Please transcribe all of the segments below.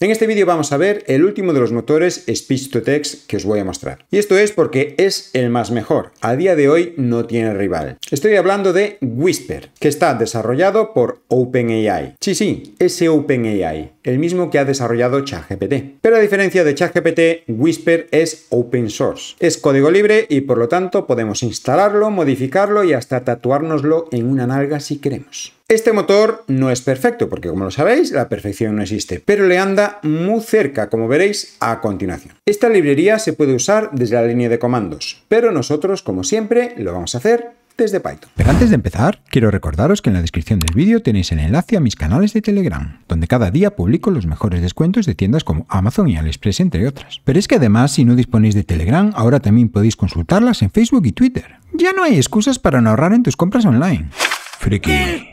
En este vídeo vamos a ver el último de los motores Speech to Text que os voy a mostrar. Y esto es porque es el más mejor. A día de hoy no tiene rival. Estoy hablando de Whisper, que está desarrollado por OpenAI. Sí, sí, ese OpenAI, el mismo que ha desarrollado ChatGPT. Pero a diferencia de ChatGPT, Whisper es open source. Es código libre y por lo tanto podemos instalarlo, modificarlo y hasta tatuárnoslo en una nalga si queremos. Este motor no es perfecto, porque como lo sabéis, la perfección no existe, pero le anda muy cerca, como veréis a continuación. Esta librería se puede usar desde la línea de comandos, pero nosotros, como siempre, lo vamos a hacer desde Python. Pero antes de empezar, quiero recordaros que en la descripción del vídeo tenéis el enlace a mis canales de Telegram, donde cada día publico los mejores descuentos de tiendas como Amazon y AliExpress, entre otras. Pero es que además, si no disponéis de Telegram, ahora también podéis consultarlas en Facebook y Twitter. Ya no hay excusas para no ahorrar en tus compras online. Friki.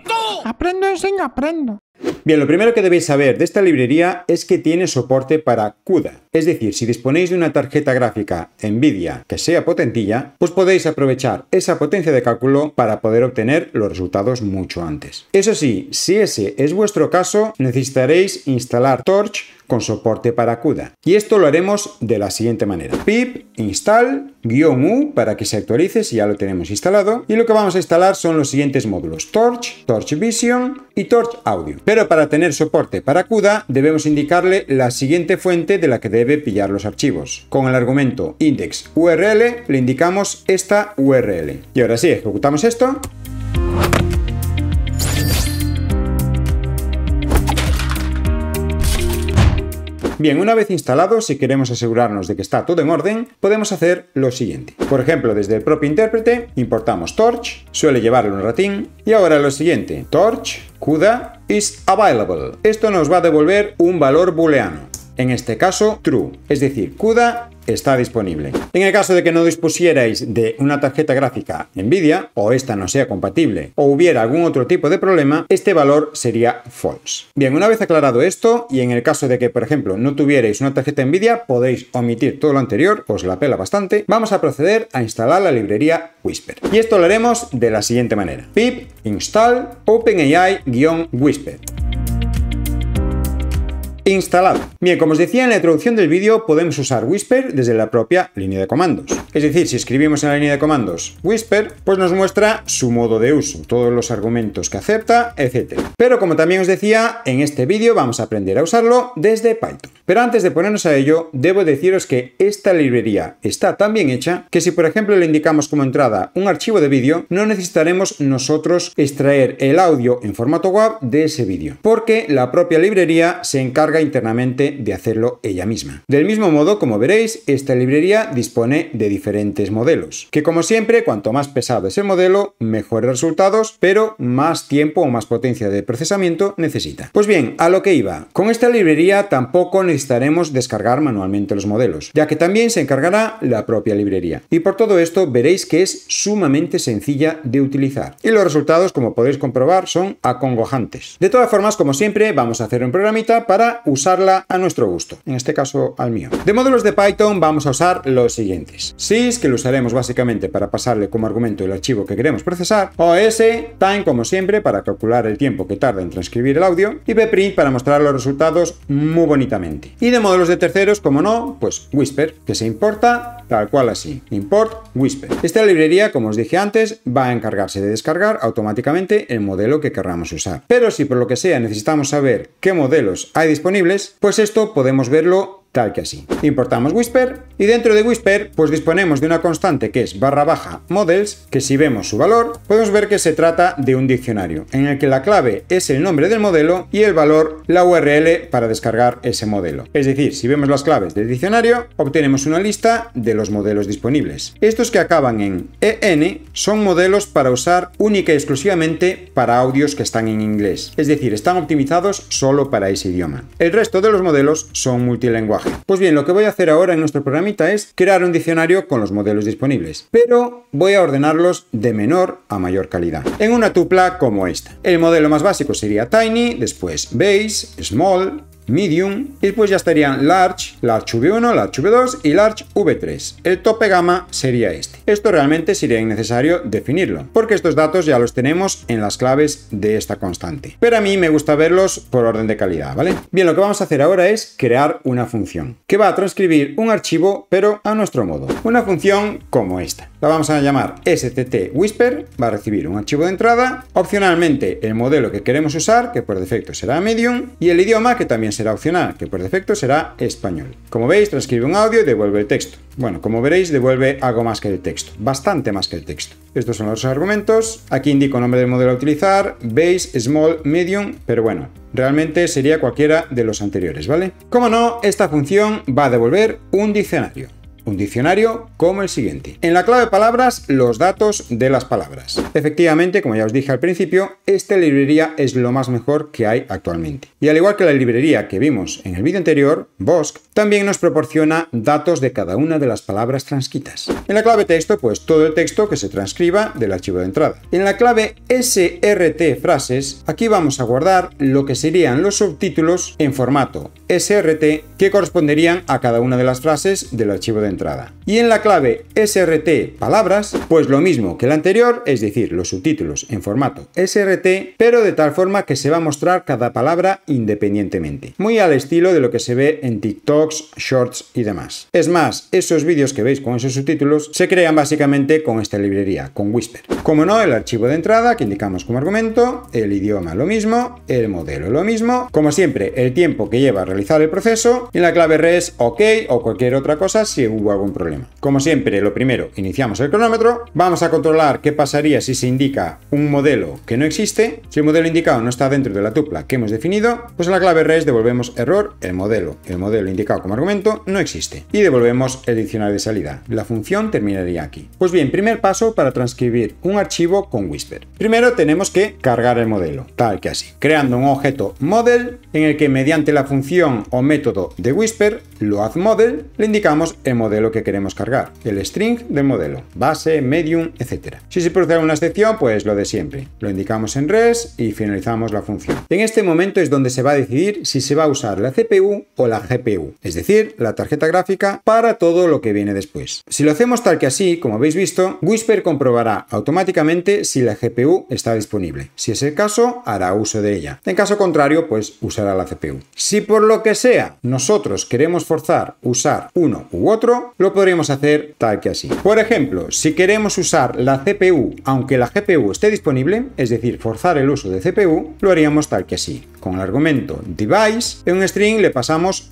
Aprendo, enseño, aprendo. Bien, lo primero que debéis saber de esta librería es que tiene soporte para CUDA. Es decir, si disponéis de una tarjeta gráfica NVIDIA que sea potentilla, pues podéis aprovechar esa potencia de cálculo para poder obtener los resultados mucho antes. Eso sí, si ese es vuestro caso, necesitaréis instalar Torch con soporte para CUDA. Y esto lo haremos de la siguiente manera. pip install-u para que se actualice si ya lo tenemos instalado. Y lo que vamos a instalar son los siguientes módulos. Torch, Torch Vision y Torch Audio. Pero para tener soporte para CUDA debemos indicarle la siguiente fuente de la que debe pillar los archivos. Con el argumento index URL le indicamos esta URL. Y ahora sí, ejecutamos esto. Bien, una vez instalado, si queremos asegurarnos de que está todo en orden, podemos hacer lo siguiente. Por ejemplo, desde el propio intérprete, importamos Torch, suele llevarlo un ratín, y ahora lo siguiente, Torch, CUDA, is available. Esto nos va a devolver un valor booleano en este caso true, es decir, CUDA está disponible. En el caso de que no dispusierais de una tarjeta gráfica NVIDIA o esta no sea compatible o hubiera algún otro tipo de problema, este valor sería false. Bien, una vez aclarado esto y en el caso de que, por ejemplo, no tuvierais una tarjeta NVIDIA, podéis omitir todo lo anterior, os la pela bastante, vamos a proceder a instalar la librería Whisper. Y esto lo haremos de la siguiente manera. pip install openai-whisper instalado. Bien, como os decía en la introducción del vídeo, podemos usar Whisper desde la propia línea de comandos. Es decir, si escribimos en la línea de comandos Whisper, pues nos muestra su modo de uso, todos los argumentos que acepta, etc. Pero como también os decía, en este vídeo vamos a aprender a usarlo desde Python. Pero antes de ponernos a ello, debo deciros que esta librería está tan bien hecha que si por ejemplo le indicamos como entrada un archivo de vídeo, no necesitaremos nosotros extraer el audio en formato web de ese vídeo, porque la propia librería se encarga internamente de hacerlo ella misma. Del mismo modo, como veréis, esta librería dispone de diferentes modelos, que como siempre, cuanto más pesado es el modelo, mejores resultados, pero más tiempo o más potencia de procesamiento necesita. Pues bien, a lo que iba. Con esta librería tampoco necesitaremos descargar manualmente los modelos, ya que también se encargará la propia librería. Y por todo esto veréis que es sumamente sencilla de utilizar. Y los resultados, como podéis comprobar, son acongojantes. De todas formas, como siempre, vamos a hacer un programita para usarla a nuestro gusto, en este caso al mío. De módulos de Python vamos a usar los siguientes. sys que lo usaremos básicamente para pasarle como argumento el archivo que queremos procesar. OS, Time, como siempre, para calcular el tiempo que tarda en transcribir el audio. Y Bprint para mostrar los resultados muy bonitamente. Y de módulos de terceros, como no, pues Whisper, que se importa tal cual así, import Whisper. Esta librería, como os dije antes, va a encargarse de descargar automáticamente el modelo que querramos usar. Pero si por lo que sea necesitamos saber qué modelos hay disponibles, pues esto podemos verlo tal que así. Importamos Whisper y dentro de Whisper pues disponemos de una constante que es barra baja models que si vemos su valor podemos ver que se trata de un diccionario en el que la clave es el nombre del modelo y el valor la URL para descargar ese modelo. Es decir, si vemos las claves del diccionario obtenemos una lista de los modelos disponibles. Estos que acaban en EN son modelos para usar única y exclusivamente para audios que están en inglés. Es decir, están optimizados solo para ese idioma. El resto de los modelos son multilenguaje pues bien, lo que voy a hacer ahora en nuestro programita es crear un diccionario con los modelos disponibles, pero voy a ordenarlos de menor a mayor calidad, en una tupla como esta. El modelo más básico sería Tiny, después Base, Small, medium, y después pues ya estarían large, large V1, large V2 y large V3. El tope gama sería este. Esto realmente sería innecesario definirlo, porque estos datos ya los tenemos en las claves de esta constante. Pero a mí me gusta verlos por orden de calidad, ¿vale? Bien, lo que vamos a hacer ahora es crear una función, que va a transcribir un archivo, pero a nuestro modo. Una función como esta. La vamos a llamar stt whisper, va a recibir un archivo de entrada, opcionalmente el modelo que queremos usar, que por defecto será medium, y el idioma que también será opcional, que por defecto será español. Como veis, transcribe un audio y devuelve el texto. Bueno, como veréis, devuelve algo más que el texto, bastante más que el texto. Estos son los argumentos. Aquí indico el nombre del modelo a utilizar, base, small, medium, pero bueno, realmente sería cualquiera de los anteriores, ¿vale? Como no, esta función va a devolver un diccionario un diccionario como el siguiente. En la clave palabras, los datos de las palabras. Efectivamente, como ya os dije al principio, esta librería es lo más mejor que hay actualmente. Y al igual que la librería que vimos en el vídeo anterior, Bosk, también nos proporciona datos de cada una de las palabras transcritas. En la clave texto, pues todo el texto que se transcriba del archivo de entrada. En la clave SRT frases, aquí vamos a guardar lo que serían los subtítulos en formato SRT que corresponderían a cada una de las frases del archivo de entrada entrada. Y en la clave SRT palabras, pues lo mismo que la anterior, es decir, los subtítulos en formato SRT, pero de tal forma que se va a mostrar cada palabra independientemente. Muy al estilo de lo que se ve en TikToks, Shorts y demás. Es más, esos vídeos que veis con esos subtítulos se crean básicamente con esta librería, con Whisper. Como no, el archivo de entrada que indicamos como argumento, el idioma lo mismo, el modelo lo mismo, como siempre, el tiempo que lleva a realizar el proceso y en la clave res OK o cualquier otra cosa según algún problema. Como siempre, lo primero, iniciamos el cronómetro, vamos a controlar qué pasaría si se indica un modelo que no existe, si el modelo indicado no está dentro de la tupla que hemos definido, pues la clave res devolvemos error, el modelo, el modelo indicado como argumento no existe, y devolvemos el diccionario de salida. La función terminaría aquí. Pues bien, primer paso para transcribir un archivo con Whisper. Primero tenemos que cargar el modelo, tal que así, creando un objeto model en el que mediante la función o método de Whisper, lo model, le indicamos el modelo lo que queremos cargar, el string del modelo, base, medium, etcétera. Si se produce alguna excepción, pues lo de siempre. Lo indicamos en res y finalizamos la función. En este momento es donde se va a decidir si se va a usar la CPU o la GPU, es decir, la tarjeta gráfica para todo lo que viene después. Si lo hacemos tal que así, como habéis visto, Whisper comprobará automáticamente si la GPU está disponible. Si es el caso, hará uso de ella. En caso contrario, pues usará la CPU. Si por lo que sea nosotros queremos forzar usar uno u otro, lo podríamos hacer tal que así. Por ejemplo, si queremos usar la CPU aunque la GPU esté disponible, es decir, forzar el uso de CPU, lo haríamos tal que así. Con el argumento device, en un string le pasamos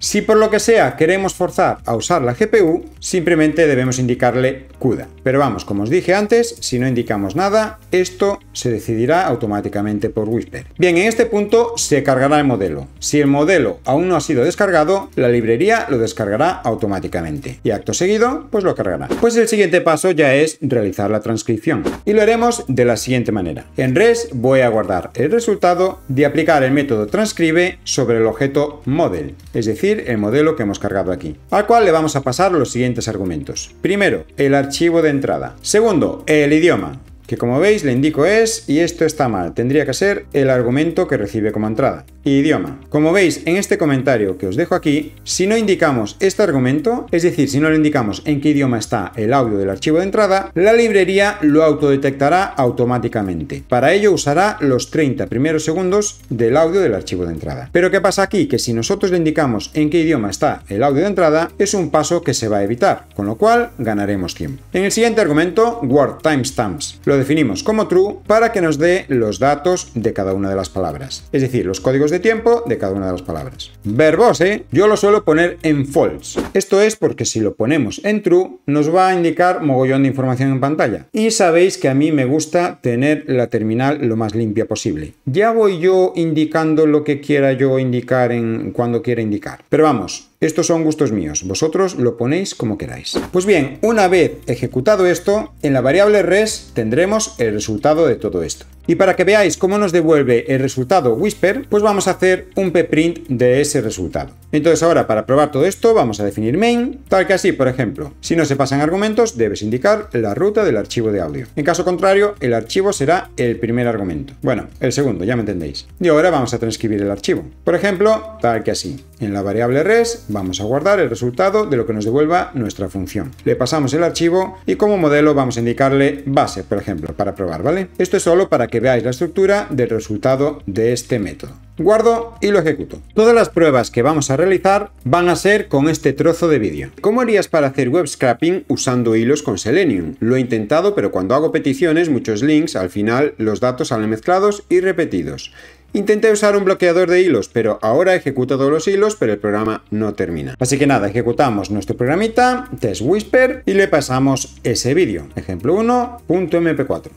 si por lo que sea queremos forzar a usar la GPU, simplemente debemos indicarle CUDA. Pero vamos, como os dije antes, si no indicamos nada, esto se decidirá automáticamente por Whisper. Bien, en este punto se cargará el modelo. Si el modelo aún no ha sido descargado, la librería lo descargará automáticamente. Y acto seguido, pues lo cargará. Pues el siguiente paso ya es realizar la transcripción. Y lo haremos de la siguiente manera. En res voy a guardar el resultado de aplicar el método transcribe sobre el objeto model es decir, el modelo que hemos cargado aquí, al cual le vamos a pasar los siguientes argumentos. Primero, el archivo de entrada. Segundo, el idioma, que como veis le indico es y esto está mal, tendría que ser el argumento que recibe como entrada idioma. Como veis en este comentario que os dejo aquí, si no indicamos este argumento, es decir, si no le indicamos en qué idioma está el audio del archivo de entrada, la librería lo autodetectará automáticamente. Para ello usará los 30 primeros segundos del audio del archivo de entrada. Pero ¿qué pasa aquí? Que si nosotros le indicamos en qué idioma está el audio de entrada, es un paso que se va a evitar, con lo cual ganaremos tiempo. En el siguiente argumento, Word Timestamps, lo definimos como true para que nos dé los datos de cada una de las palabras, es decir, los códigos de tiempo de cada una de las palabras. Verbose yo lo suelo poner en false. Esto es porque si lo ponemos en true nos va a indicar mogollón de información en pantalla. Y sabéis que a mí me gusta tener la terminal lo más limpia posible. Ya voy yo indicando lo que quiera yo indicar en cuando quiera indicar. Pero vamos, estos son gustos míos, vosotros lo ponéis como queráis. Pues bien, una vez ejecutado esto, en la variable res tendremos el resultado de todo esto. Y para que veáis cómo nos devuelve el resultado Whisper, pues vamos a hacer un pprint de ese resultado. Entonces ahora para probar todo esto vamos a definir main, tal que así, por ejemplo, si no se pasan argumentos debes indicar la ruta del archivo de audio. En caso contrario, el archivo será el primer argumento. Bueno, el segundo, ya me entendéis. Y ahora vamos a transcribir el archivo. Por ejemplo, tal que así. En la variable res vamos a guardar el resultado de lo que nos devuelva nuestra función. Le pasamos el archivo y como modelo vamos a indicarle base, por ejemplo, para probar, ¿vale? Esto es solo para que veáis la estructura del resultado de este método. Guardo y lo ejecuto. Todas las pruebas que vamos a realizar van a ser con este trozo de vídeo. ¿Cómo harías para hacer web scrapping usando hilos con Selenium? Lo he intentado, pero cuando hago peticiones, muchos links, al final los datos salen mezclados y repetidos. Intenté usar un bloqueador de hilos, pero ahora ejecuto todos los hilos, pero el programa no termina. Así que nada, ejecutamos nuestro programita, test whisper, y le pasamos ese vídeo, ejemplo 1.mp4.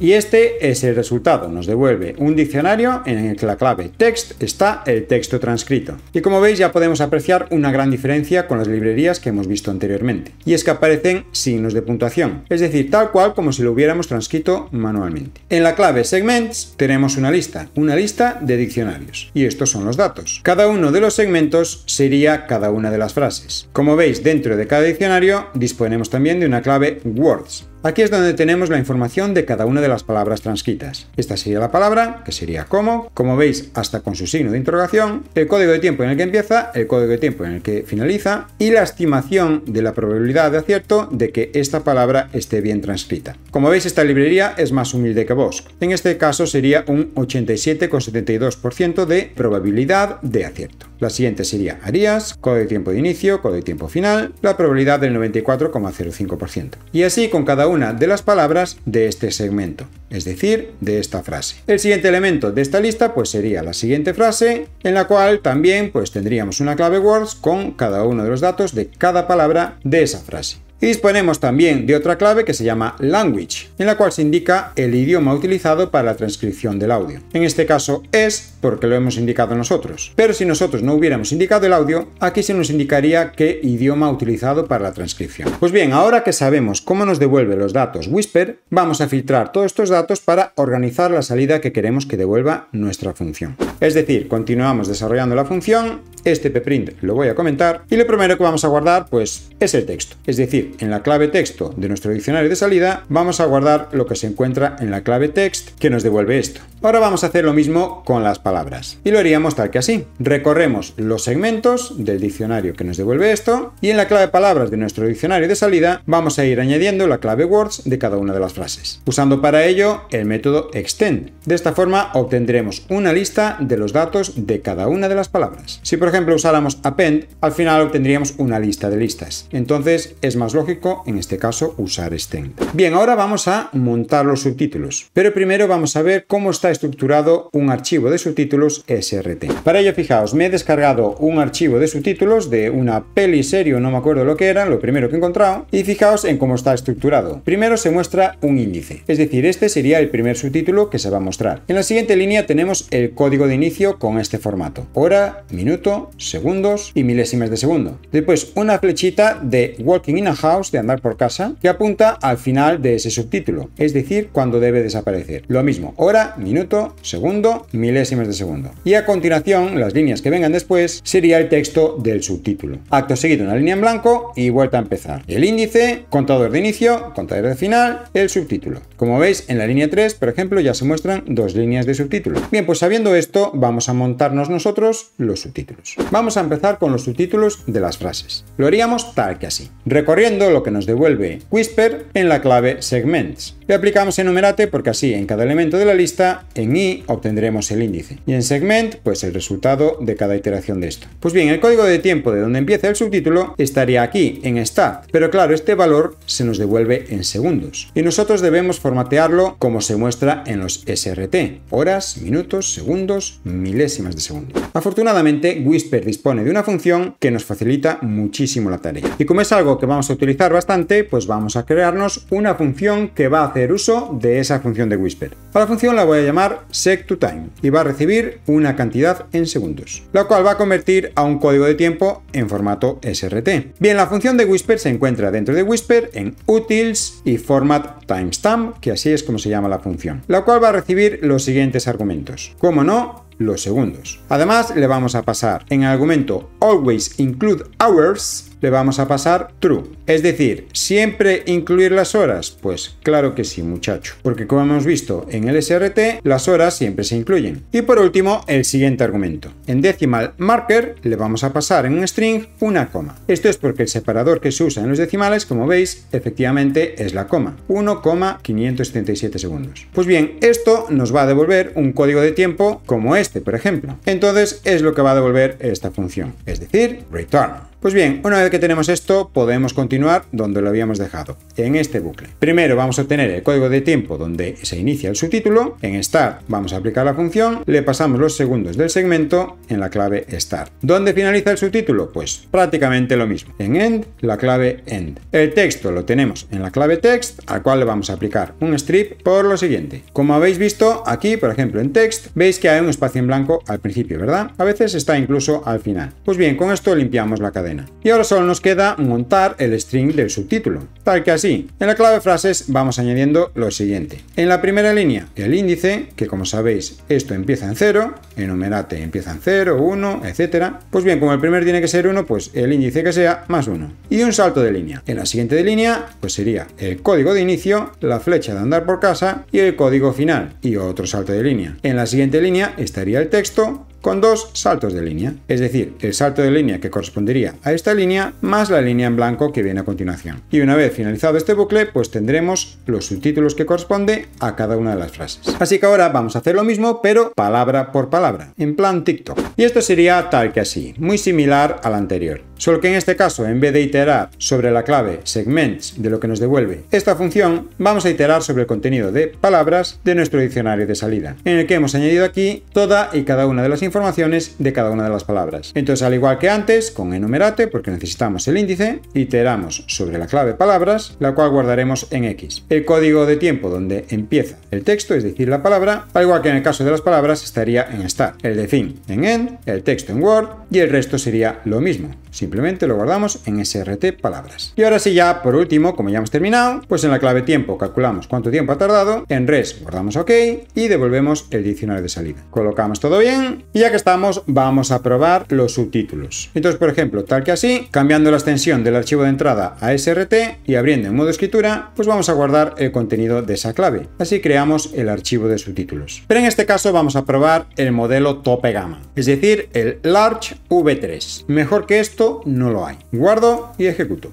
Y este es el resultado, nos devuelve un diccionario en el que la clave text está el texto transcrito. Y como veis ya podemos apreciar una gran diferencia con las librerías que hemos visto anteriormente. Y es que aparecen signos de puntuación, es decir, tal cual como si lo hubiéramos transcrito manualmente. En la clave segments tenemos una lista, una lista de diccionarios. Y estos son los datos. Cada uno de los segmentos sería cada una de las frases. Como veis, dentro de cada diccionario disponemos también de una clave words, Aquí es donde tenemos la información de cada una de las palabras transcritas. Esta sería la palabra, que sería como, como veis, hasta con su signo de interrogación, el código de tiempo en el que empieza, el código de tiempo en el que finaliza y la estimación de la probabilidad de acierto de que esta palabra esté bien transcrita. Como veis, esta librería es más humilde que vos. En este caso sería un 87,72% de probabilidad de acierto. La siguiente sería Arias, código de tiempo de inicio, código de tiempo final, la probabilidad del 94,05%. Y así con cada una de las palabras de este segmento, es decir, de esta frase. El siguiente elemento de esta lista pues sería la siguiente frase, en la cual también pues tendríamos una clave words con cada uno de los datos de cada palabra de esa frase. Y disponemos también de otra clave que se llama language, en la cual se indica el idioma utilizado para la transcripción del audio. En este caso es porque lo hemos indicado nosotros. Pero si nosotros no hubiéramos indicado el audio, aquí se nos indicaría qué idioma utilizado para la transcripción. Pues bien, ahora que sabemos cómo nos devuelve los datos Whisper, vamos a filtrar todos estos datos para organizar la salida que queremos que devuelva nuestra función. Es decir, continuamos desarrollando la función este pprint lo voy a comentar y lo primero que vamos a guardar pues es el texto. Es decir, en la clave texto de nuestro diccionario de salida vamos a guardar lo que se encuentra en la clave text que nos devuelve esto. Ahora vamos a hacer lo mismo con las palabras y lo haríamos tal que así. Recorremos los segmentos del diccionario que nos devuelve esto y en la clave palabras de nuestro diccionario de salida vamos a ir añadiendo la clave words de cada una de las frases, usando para ello el método extend. De esta forma obtendremos una lista de los datos de cada una de las palabras. Si ejemplo usáramos append, al final obtendríamos una lista de listas. Entonces es más lógico en este caso usar extend. Bien, ahora vamos a montar los subtítulos. Pero primero vamos a ver cómo está estructurado un archivo de subtítulos SRT. Para ello, fijaos, me he descargado un archivo de subtítulos de una peli serio, no me acuerdo lo que era, lo primero que he encontrado, y fijaos en cómo está estructurado. Primero se muestra un índice, es decir, este sería el primer subtítulo que se va a mostrar. En la siguiente línea tenemos el código de inicio con este formato, hora, minuto, segundos y milésimas de segundo. Después una flechita de Walking in a House, de andar por casa, que apunta al final de ese subtítulo, es decir, cuando debe desaparecer. Lo mismo, hora, minuto, segundo, milésimas de segundo. Y a continuación, las líneas que vengan después sería el texto del subtítulo. Acto seguido, una línea en blanco y vuelta a empezar. El índice, contador de inicio, contador de final, el subtítulo. Como veis, en la línea 3, por ejemplo, ya se muestran dos líneas de subtítulo. Bien, pues sabiendo esto, vamos a montarnos nosotros los subtítulos. Vamos a empezar con los subtítulos de las frases. Lo haríamos tal que así, recorriendo lo que nos devuelve Whisper en la clave segments. Le aplicamos enumerate porque así en cada elemento de la lista, en i obtendremos el índice y en segment pues el resultado de cada iteración de esto. Pues bien, el código de tiempo de donde empieza el subtítulo estaría aquí, en start, pero claro, este valor se nos devuelve en segundos y nosotros debemos formatearlo como se muestra en los SRT, horas, minutos, segundos, milésimas de segundo. Afortunadamente, Whisper Whisper dispone de una función que nos facilita muchísimo la tarea. Y como es algo que vamos a utilizar bastante, pues vamos a crearnos una función que va a hacer uso de esa función de Whisper. A la función la voy a llamar SecToTime y va a recibir una cantidad en segundos, lo cual va a convertir a un código de tiempo en formato SRT. Bien, la función de Whisper se encuentra dentro de Whisper en Utils y Format Timestamp, que así es como se llama la función, la cual va a recibir los siguientes argumentos. Como no, los segundos. Además, le vamos a pasar en argumento always include hours le vamos a pasar true. Es decir, ¿siempre incluir las horas? Pues claro que sí, muchacho. Porque como hemos visto en el SRT, las horas siempre se incluyen. Y por último, el siguiente argumento. En decimal marker le vamos a pasar en un string una coma. Esto es porque el separador que se usa en los decimales, como veis, efectivamente es la coma. 1,577 segundos. Pues bien, esto nos va a devolver un código de tiempo como este, por ejemplo. Entonces es lo que va a devolver esta función, es decir, return. Pues bien, una vez que tenemos esto, podemos continuar donde lo habíamos dejado, en este bucle. Primero vamos a obtener el código de tiempo donde se inicia el subtítulo. En start vamos a aplicar la función, le pasamos los segundos del segmento en la clave start. ¿Dónde finaliza el subtítulo? Pues prácticamente lo mismo. En end, la clave end. El texto lo tenemos en la clave text, al cual le vamos a aplicar un strip por lo siguiente. Como habéis visto aquí, por ejemplo, en text, veis que hay un espacio en blanco al principio, ¿verdad? A veces está incluso al final. Pues bien, con esto limpiamos la cadena. Y ahora solo nos queda montar el string del subtítulo, tal que así. En la clave frases vamos añadiendo lo siguiente. En la primera línea, el índice, que como sabéis, esto empieza en 0, enumerate empieza en 0, 1, etc. Pues bien, como el primer tiene que ser 1, pues el índice que sea más 1. Y un salto de línea. En la siguiente línea, pues sería el código de inicio, la flecha de andar por casa y el código final y otro salto de línea. En la siguiente línea estaría el texto, con dos saltos de línea, es decir, el salto de línea que correspondería a esta línea más la línea en blanco que viene a continuación. Y una vez finalizado este bucle, pues tendremos los subtítulos que corresponde a cada una de las frases. Así que ahora vamos a hacer lo mismo, pero palabra por palabra, en plan TikTok. Y esto sería tal que así, muy similar al anterior. Solo que en este caso, en vez de iterar sobre la clave segments de lo que nos devuelve esta función, vamos a iterar sobre el contenido de palabras de nuestro diccionario de salida, en el que hemos añadido aquí toda y cada una de las informaciones de cada una de las palabras. Entonces, al igual que antes, con enumerate, porque necesitamos el índice, iteramos sobre la clave palabras, la cual guardaremos en X. El código de tiempo donde empieza el texto, es decir, la palabra, al igual que en el caso de las palabras, estaría en start, el de fin en end, el texto en Word y el resto sería lo mismo. Simplemente lo guardamos en SRT palabras. Y ahora sí ya, por último, como ya hemos terminado, pues en la clave tiempo calculamos cuánto tiempo ha tardado, en res guardamos OK y devolvemos el diccionario de salida. Colocamos todo bien y ya que estamos, vamos a probar los subtítulos. Entonces, por ejemplo, tal que así, cambiando la extensión del archivo de entrada a SRT y abriendo en modo escritura, pues vamos a guardar el contenido de esa clave. Así creamos el archivo de subtítulos. Pero en este caso vamos a probar el modelo tope gama, es decir, el Large V3. Mejor que esto no lo hay. Guardo y ejecuto.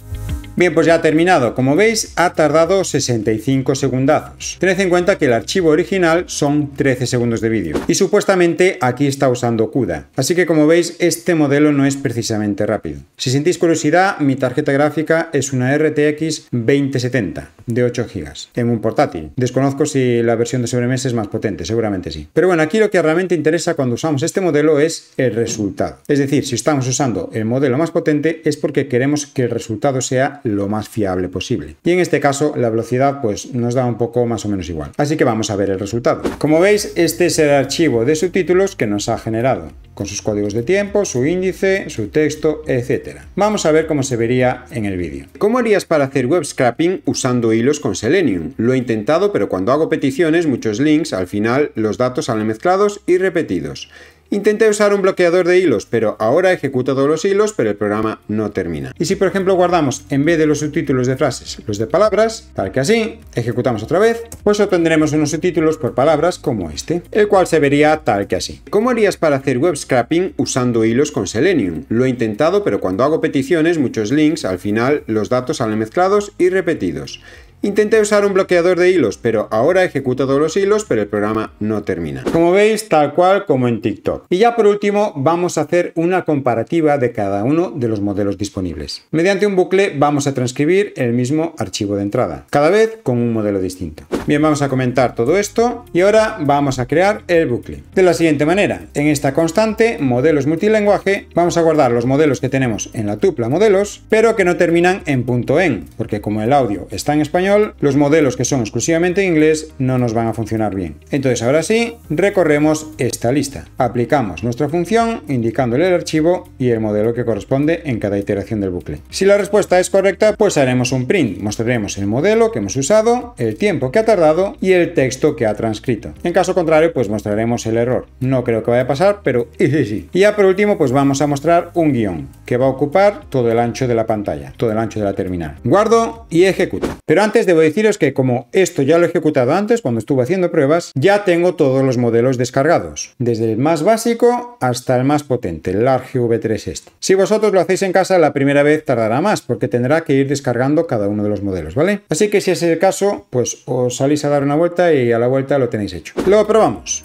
Bien, pues ya ha terminado. Como veis, ha tardado 65 segundazos. Tened en cuenta que el archivo original son 13 segundos de vídeo. Y supuestamente aquí está usando CUDA. Así que como veis, este modelo no es precisamente rápido. Si sentís curiosidad, mi tarjeta gráfica es una RTX 2070 de 8 GB en un portátil. Desconozco si la versión de sobremesa es más potente, seguramente sí. Pero bueno, aquí lo que realmente interesa cuando usamos este modelo es el resultado. Es decir, si estamos usando el modelo más potente es porque queremos que el resultado sea lo más fiable posible. Y en este caso la velocidad pues nos da un poco más o menos igual. Así que vamos a ver el resultado. Como veis, este es el archivo de subtítulos que nos ha generado, con sus códigos de tiempo, su índice, su texto, etc. Vamos a ver cómo se vería en el vídeo. ¿Cómo harías para hacer web scrapping usando hilos con Selenium? Lo he intentado, pero cuando hago peticiones, muchos links, al final los datos salen mezclados y repetidos. Intenté usar un bloqueador de hilos, pero ahora ejecuto todos los hilos, pero el programa no termina. Y si por ejemplo guardamos en vez de los subtítulos de frases los de palabras, tal que así, ejecutamos otra vez, pues obtendremos unos subtítulos por palabras como este, el cual se vería tal que así. ¿Cómo harías para hacer web scrapping usando hilos con Selenium? Lo he intentado, pero cuando hago peticiones, muchos links, al final los datos salen mezclados y repetidos. Intenté usar un bloqueador de hilos, pero ahora ejecuto todos los hilos, pero el programa no termina. Como veis, tal cual como en TikTok. Y ya por último, vamos a hacer una comparativa de cada uno de los modelos disponibles. Mediante un bucle vamos a transcribir el mismo archivo de entrada, cada vez con un modelo distinto. Bien, vamos a comentar todo esto y ahora vamos a crear el bucle. De la siguiente manera, en esta constante, modelos multilenguaje, vamos a guardar los modelos que tenemos en la tupla modelos, pero que no terminan en punto .en, porque como el audio está en español, los modelos que son exclusivamente inglés no nos van a funcionar bien. Entonces ahora sí, recorremos esta lista. Aplicamos nuestra función indicándole el archivo y el modelo que corresponde en cada iteración del bucle. Si la respuesta es correcta, pues haremos un print. Mostraremos el modelo que hemos usado, el tiempo que ha tardado y el texto que ha transcrito. En caso contrario, pues mostraremos el error. No creo que vaya a pasar, pero sí. Y ya por último, pues vamos a mostrar un guión que va a ocupar todo el ancho de la pantalla, todo el ancho de la terminal. Guardo y ejecuto. Pero antes debo deciros que como esto ya lo he ejecutado antes cuando estuve haciendo pruebas, ya tengo todos los modelos descargados, desde el más básico hasta el más potente, el Large V3 este. Si vosotros lo hacéis en casa, la primera vez tardará más porque tendrá que ir descargando cada uno de los modelos, ¿vale? Así que si es el caso, pues os salís a dar una vuelta y a la vuelta lo tenéis hecho. Lo probamos.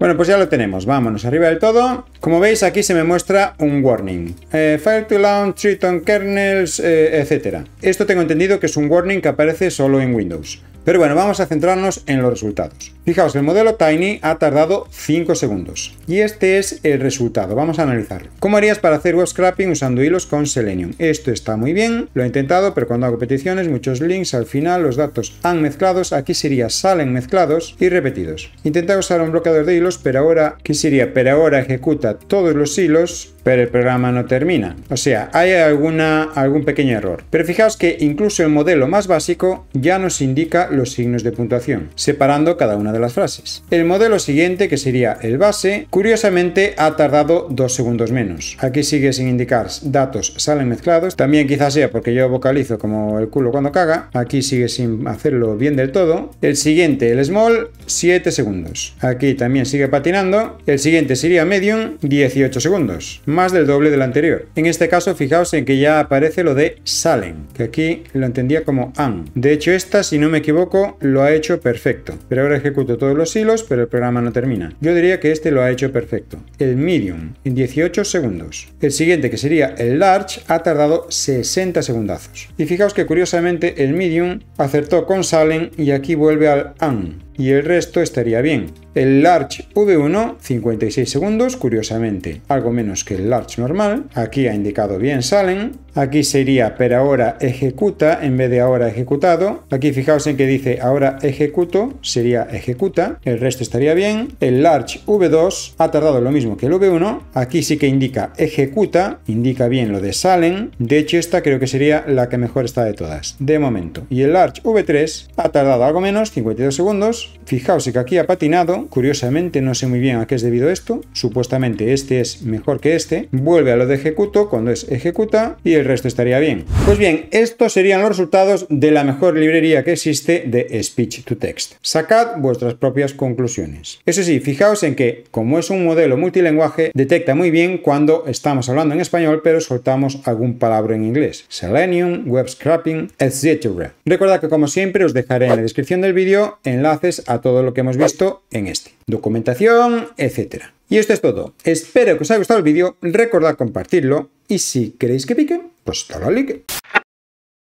Bueno, pues ya lo tenemos. Vámonos arriba del todo. Como veis, aquí se me muestra un warning. Eh, fire to launch, Triton kernels, eh, etcétera. etc. Esto tengo entendido que es un warning que aparece solo en Windows. Pero bueno, vamos a centrarnos en los resultados. Fijaos, el modelo Tiny ha tardado 5 segundos. Y este es el resultado, vamos a analizarlo. ¿Cómo harías para hacer web scrapping usando hilos con Selenium? Esto está muy bien, lo he intentado, pero cuando hago peticiones, muchos links, al final los datos han mezclados, aquí sería salen mezclados y repetidos. Intenta usar un bloqueador de hilos pero ahora, ¿qué sería? Pero ahora ejecuta todos los hilos pero el programa no termina. O sea, hay alguna, algún pequeño error. Pero fijaos que incluso el modelo más básico ya nos indica los signos de puntuación, separando cada una de las frases. El modelo siguiente, que sería el base, curiosamente ha tardado dos segundos menos. Aquí sigue sin indicar datos salen mezclados. También quizás sea porque yo vocalizo como el culo cuando caga. Aquí sigue sin hacerlo bien del todo. El siguiente, el small, 7 segundos. Aquí también sigue patinando. El siguiente sería medium, 18 segundos más del doble del anterior. En este caso, fijaos en que ya aparece lo de salen, que aquí lo entendía como an. De hecho, esta, si no me equivoco, lo ha hecho perfecto. Pero ahora ejecuto todos los hilos, pero el programa no termina. Yo diría que este lo ha hecho perfecto. El medium, en 18 segundos. El siguiente, que sería el large, ha tardado 60 segundazos. Y fijaos que curiosamente el medium acertó con salen y aquí vuelve al an y el resto estaría bien. El Large V1, 56 segundos, curiosamente, algo menos que el Large normal, aquí ha indicado bien Salen, Aquí sería pero ahora ejecuta en vez de ahora ejecutado. Aquí fijaos en que dice ahora ejecuto, sería ejecuta. El resto estaría bien. El large v2 ha tardado lo mismo que el v1. Aquí sí que indica ejecuta, indica bien lo de salen. De hecho, esta creo que sería la que mejor está de todas, de momento. Y el large v3 ha tardado algo menos, 52 segundos. Fijaos que aquí ha patinado. Curiosamente, no sé muy bien a qué es debido esto. Supuestamente este es mejor que este. Vuelve a lo de ejecuto cuando es ejecuta. Y el resto estaría bien. Pues bien, estos serían los resultados de la mejor librería que existe de Speech to Text. Sacad vuestras propias conclusiones. Eso sí, fijaos en que, como es un modelo multilingüe detecta muy bien cuando estamos hablando en español pero soltamos algún palabra en inglés. Selenium, web scrapping, etc. Recordad que como siempre os dejaré en la descripción del vídeo enlaces a todo lo que hemos visto en este documentación, etcétera. Y esto es todo. Espero que os haya gustado el vídeo, recordad compartirlo y si queréis que pique, pues dale al like.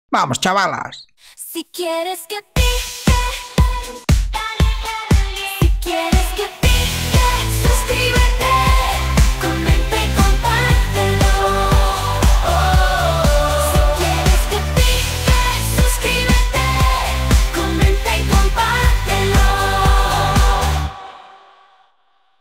¡Vamos, chavalas!